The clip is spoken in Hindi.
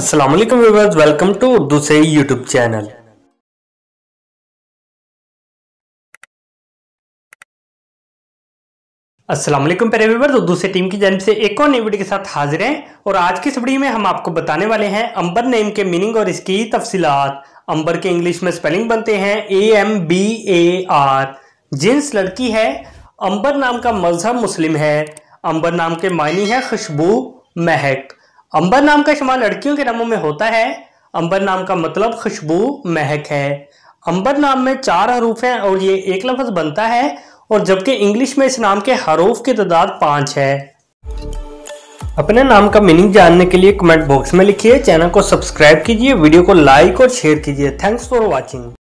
अस्सलाम वालेकुम व्यूवर्स वेलकम टू उर्दू से यूट्यूब चैनल अस्सलाम वालेकुम प्यारे व्यूवर्स उर्दू से टीम की जन्म से एक और नई वीडियो के साथ हाजिर हैं और आज की इस वीडियो में हम आपको बताने वाले हैं अंबर नेम के मीनिंग और इसकी तफसीलात अंबर के इंग्लिश में स्पेलिंग बनते हैं A M B A R जिन्स लड़की है अंबर नाम का मजहब मुस्लिम है अंबर नाम के मायने है खुशबू महक अंबर नाम का शुमार लड़कियों के नामों में होता है अंबर नाम का मतलब खुशबू महक है अंबर नाम में चार हरूफ हैं और ये एक लफ्ज बनता है और जबकि इंग्लिश में इस नाम के हरूफ की तादाद पाँच है अपने नाम का मीनिंग जानने के लिए कमेंट बॉक्स में लिखिए चैनल को सब्सक्राइब कीजिए वीडियो को लाइक और शेयर कीजिए थैंक्स फॉर वॉचिंग